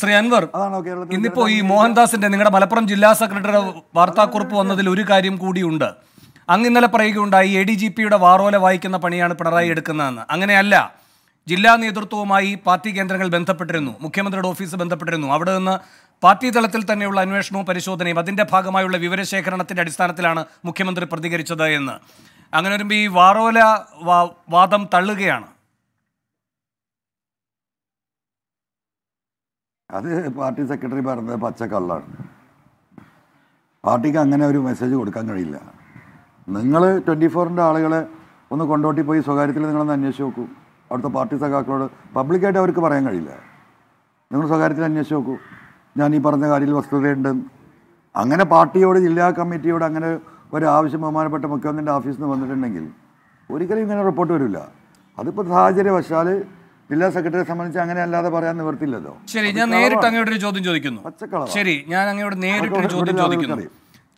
ശ്രീ അൻവർ ഇന്നിപ്പോ ഈ മോഹൻദാസിന്റെ നിങ്ങളുടെ മലപ്പുറം ജില്ലാ സെക്രട്ടറിയുടെ വാർത്താക്കുറിപ്പ് വന്നതിൽ ഒരു കാര്യം കൂടിയുണ്ട് അങ്ങ് ഇന്നലെ പറയുകയുണ്ടായി എ ഡി ജി പിയുടെ വാറോല വായിക്കുന്ന പണിയാണ് പിണറായി എടുക്കുന്നതെന്ന് അങ്ങനെയല്ല ജില്ലാ നേതൃത്വവുമായി പാർട്ടി കേന്ദ്രങ്ങൾ ബന്ധപ്പെട്ടിരുന്നു മുഖ്യമന്ത്രിയുടെ ഓഫീസ് ബന്ധപ്പെട്ടിരുന്നു അവിടെ നിന്ന് പാർട്ടി തലത്തിൽ തന്നെയുള്ള അന്വേഷണവും പരിശോധനയും അതിൻ്റെ ഭാഗമായുള്ള വിവരശേഖരണത്തിൻ്റെ അടിസ്ഥാനത്തിലാണ് മുഖ്യമന്ത്രി പ്രതികരിച്ചത് എന്ന് അങ്ങനെ വരുമ്പോൾ ഈ വാറോല വാദം തള്ളുകയാണ് അത് പാർട്ടി സെക്രട്ടറി പറഞ്ഞത് പച്ചക്കള്ളാണ് പാർട്ടിക്ക് അങ്ങനെ ഒരു മെസ്സേജ് കൊടുക്കാൻ കഴിയില്ല നിങ്ങൾ ട്വൻറ്റി ഫോറിൻ്റെ ആളുകളെ ഒന്ന് കൊണ്ടോട്ടി പോയി സ്വകാര്യത്തിൽ നിങ്ങളൊന്ന് അന്വേഷിച്ച് നോക്കൂ അവിടുത്തെ പാർട്ടി സഖാക്കളോട് പബ്ലിക്കായിട്ട് അവർക്ക് പറയാൻ കഴിയില്ല നിങ്ങൾ സ്വകാര്യത്തിൽ അന്വേഷിച്ച് നോക്കൂ ഞാൻ ഈ പറഞ്ഞ കാര്യത്തിൽ വസ്തുതയുണ്ട് അങ്ങനെ പാർട്ടിയോട് ജില്ലാ കമ്മിറ്റിയോട് അങ്ങനെ ഒരു ആവശ്യം ബഹുമാനപ്പെട്ട മുഖ്യമന്ത്രിൻ്റെ ഓഫീസിൽ നിന്ന് വന്നിട്ടുണ്ടെങ്കിൽ ഒരിക്കലും ഇങ്ങനെ റിപ്പോർട്ട് വരില്ല അതിപ്പോൾ സാഹചര്യവശാൽ ജില്ലാ സെക്രട്ടറിയെ സംബന്ധിച്ച് അങ്ങനെ അല്ലാതെ പറയാൻ നിവർത്തില്ലല്ലോ ശരി ഞാൻ നേരിട്ട് അങ്ങയോട് ഒരു ചോദ്യം ചോദിക്കുന്നു ശരി ഞാൻ അങ്ങോട്ട് നേരിട്ട് ഒരു ചോദ്യം ചോദിക്കുന്നു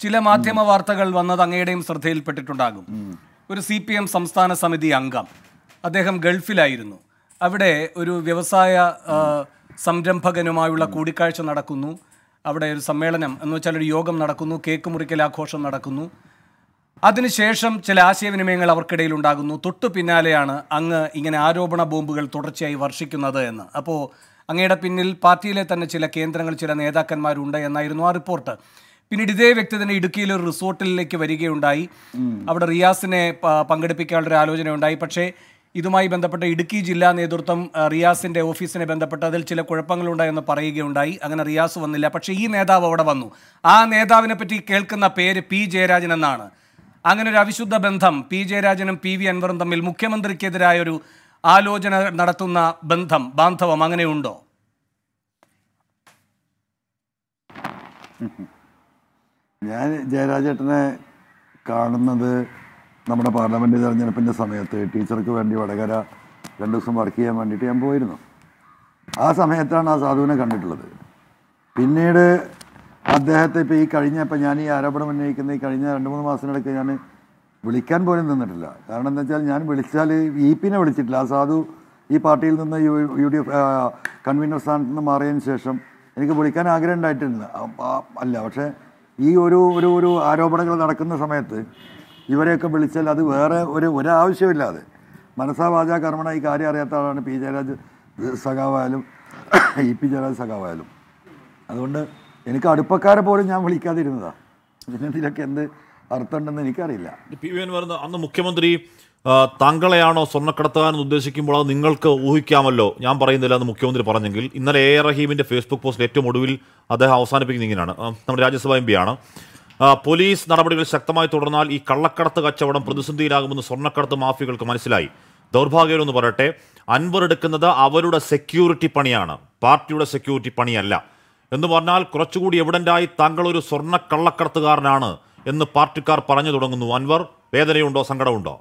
ചില മാധ്യമ വാർത്തകൾ വന്നത് അങ്ങയുടെയും ശ്രദ്ധയിൽപ്പെട്ടിട്ടുണ്ടാകും ഒരു സി പി എം സംസ്ഥാന സമിതി അംഗം അദ്ദേഹം ഗൾഫിലായിരുന്നു അവിടെ ഒരു വ്യവസായ സംരംഭകനുമായുള്ള കൂടിക്കാഴ്ച നടക്കുന്നു അവിടെ ഒരു സമ്മേളനം എന്ന് വെച്ചാൽ ഒരു യോഗം നടക്കുന്നു കേക്ക് മുറിക്കൽ ആഘോഷം നടക്കുന്നു അതിനുശേഷം ചില ആശയവിനിമയങ്ങൾ അവർക്കിടയിൽ ഉണ്ടാകുന്നു തൊട്ടു പിന്നാലെയാണ് അങ്ങ് ഇങ്ങനെ ആരോപണ ബോംബുകൾ തുടർച്ചയായി വർഷിക്കുന്നത് എന്ന് അപ്പോൾ അങ്ങയുടെ പിന്നിൽ പാർട്ടിയിലെ തന്നെ ചില കേന്ദ്രങ്ങൾ ചില നേതാക്കന്മാരുണ്ട് എന്നായിരുന്നു ആ റിപ്പോർട്ട് പിന്നീട് ഇതേ വ്യക്തി തന്നെ ഇടുക്കിയിലെ ഒരു റിസോർട്ടിലേക്ക് വരികയുണ്ടായി അവിടെ റിയാസിനെ പങ്കെടുപ്പിക്കാനുള്ള ആലോചന ഉണ്ടായി പക്ഷേ ഇതുമായി ബന്ധപ്പെട്ട ഇടുക്കി ജില്ലാ നേതൃത്വം റിയാസിന്റെ ഓഫീസിനെ ബന്ധപ്പെട്ട് അതിൽ ചില കുഴപ്പങ്ങളുണ്ടായെന്ന് പറയുകയുണ്ടായി അങ്ങനെ റിയാസ് വന്നില്ല പക്ഷേ ഈ നേതാവ് അവിടെ വന്നു ആ നേതാവിനെ പറ്റി കേൾക്കുന്ന പേര് പി ജയരാജൻ എന്നാണ് അങ്ങനെ ഒരു അവിശുദ്ധ ബന്ധം പി ജയരാജനും പി വി അൻവറും തമ്മിൽ മുഖ്യമന്ത്രിക്കെതിരായ ഒരു ആലോചന നടത്തുന്ന ബന്ധം ബാന്ധവം അങ്ങനെയുണ്ടോ ഞാൻ ജയരാജേട്ടനെ കാണുന്നത് നമ്മുടെ പാർലമെൻറ്റ് തെരഞ്ഞെടുപ്പിൻ്റെ സമയത്ത് ടീച്ചർക്ക് വേണ്ടി വടകര രണ്ട് ദിവസം വർക്ക് ചെയ്യാൻ വേണ്ടിയിട്ട് ഞാൻ പോയിരുന്നു ആ സമയത്താണ് ആ സാധുവിനെ കണ്ടിട്ടുള്ളത് പിന്നീട് അദ്ദേഹത്തെ ഇപ്പോൾ ഈ കഴിഞ്ഞ ഇപ്പം ഞാൻ ഈ ആരോപണം ഉന്നയിക്കുന്ന ഈ കഴിഞ്ഞ രണ്ട് മൂന്ന് മാസത്തിനിടയ്ക്ക് ഞാൻ വിളിക്കാൻ പോലും നിന്നിട്ടില്ല കാരണം എന്താ വെച്ചാൽ ഞാൻ വിളിച്ചാൽ ഇ പിന്നെ വിളിച്ചിട്ടില്ല ആ സാധു ഈ പാർട്ടിയിൽ നിന്ന് യു ഡി എഫ് കൺവീനർ സ്ഥാനത്ത് നിന്ന് മാറിയതിന് ശേഷം എനിക്ക് വിളിക്കാൻ ആഗ്രഹം ഉണ്ടായിട്ടില്ല അല്ല പക്ഷേ ഈ ഒരു ഒരു ഒരു ആരോപണങ്ങൾ നടക്കുന്ന സമയത്ത് ഇവരെയൊക്കെ വിളിച്ചാൽ അത് വേറെ ഒരു ഒരാവശ്യമില്ലാതെ വാചാ കർമ്മണ ഈ കാര്യം അറിയാത്ത ആളാണ് പി ജയരാജ് സഖാവായാലും ഇ പി ജയരാജ് സഖാവായാലും അതുകൊണ്ട് എനിക്ക് അടുപ്പക്കാരെ പോലും ഞാൻ വിളിക്കാതിരുന്നതാ പിന്നെ ഇതിലൊക്കെ എന്ത് അർത്ഥമുണ്ടെന്ന് എനിക്കറിയില്ല പി വി എൻ അന്ന് മുഖ്യമന്ത്രി താങ്കളെയാണോ സ്വർണ്ണക്കടത്തുകാരെന്ന് ഉദ്ദേശിക്കുമ്പോൾ അത് നിങ്ങൾക്ക് ഊഹിക്കാമല്ലോ ഞാൻ പറയുന്നില്ല എന്ന് മുഖ്യമന്ത്രി പറഞ്ഞെങ്കിൽ ഇന്നലെ എ റഹീമിന്റെ ഫേസ്ബുക്ക് പോസ്റ്റിൽ ഏറ്റവും ഒടുവിൽ അദ്ദേഹം അവസാനിപ്പിക്കുന്ന ഇങ്ങനെയാണ് നമ്മുടെ രാജ്യസഭ എം ആണ് പോലീസ് നടപടികൾ ശക്തമായി തുടർന്നാൽ ഈ കള്ളക്കടത്ത് കച്ചവടം പ്രതിസന്ധിയിലാകുമെന്ന് സ്വർണ്ണക്കടത്ത് മാഫിയകൾക്ക് മനസ്സിലായി ദൗർഭാഗ്യമെന്ന് പറയട്ടെ അൻവർ എടുക്കുന്നത് അവരുടെ സെക്യൂരിറ്റി പണിയാണ് പാർട്ടിയുടെ സെക്യൂരിറ്റി പണിയല്ല എന്ന് പറഞ്ഞാൽ കുറച്ചുകൂടി എവിഡൻ്റായി താങ്കൾ ഒരു സ്വർണ്ണ കള്ളക്കടത്തുകാരനാണ് എന്ന് പാർട്ടിക്കാർ പറഞ്ഞു തുടങ്ങുന്നു അൻവർ വേദനയുണ്ടോ സങ്കടമുണ്ടോ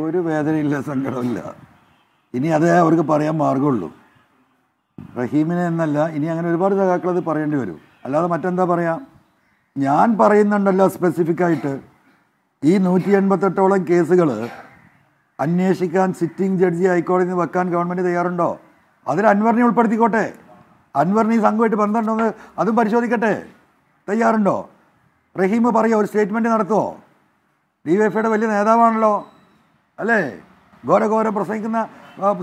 ഒരു വേദനയില്ല സങ്കടമില്ല ഇനി അതേ അവർക്ക് പറയാൻ മാർഗമുള്ളൂ റഹീമിനെ എന്നല്ല ഇനി അങ്ങനെ ഒരുപാട് സഖാക്കൾ അത് പറയേണ്ടി വരും അല്ലാതെ മറ്റെന്താ പറയാം ഞാൻ പറയുന്നുണ്ടല്ലോ സ്പെസിഫിക്കായിട്ട് ഈ നൂറ്റി എൺപത്തെട്ടോളം കേസുകൾ അന്വേഷിക്കാൻ സിറ്റിംഗ് ജഡ്ജി ഹൈക്കോടതിയിൽ വെക്കാൻ ഗവൺമെൻറ് തയ്യാറുണ്ടോ അതിൽ അൻവറിനെ ഉൾപ്പെടുത്തിക്കോട്ടെ അൻവറിന് സംഘമായിട്ട് ബന്ധമുണ്ടോന്ന് അതും പരിശോധിക്കട്ടെ തയ്യാറുണ്ടോ റഹീം പറയുമോ ഒരു സ്റ്റേറ്റ്മെൻ്റ് നടത്തുമോ ഡി വൈ വലിയ നേതാവാണല്ലോ അല്ലേ ഘോരഘോരം പ്രസംഗിക്കുന്ന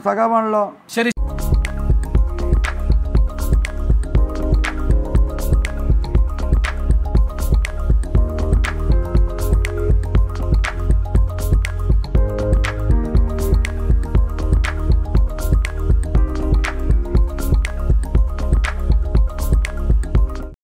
സഖാവാണല്ലോ ശരി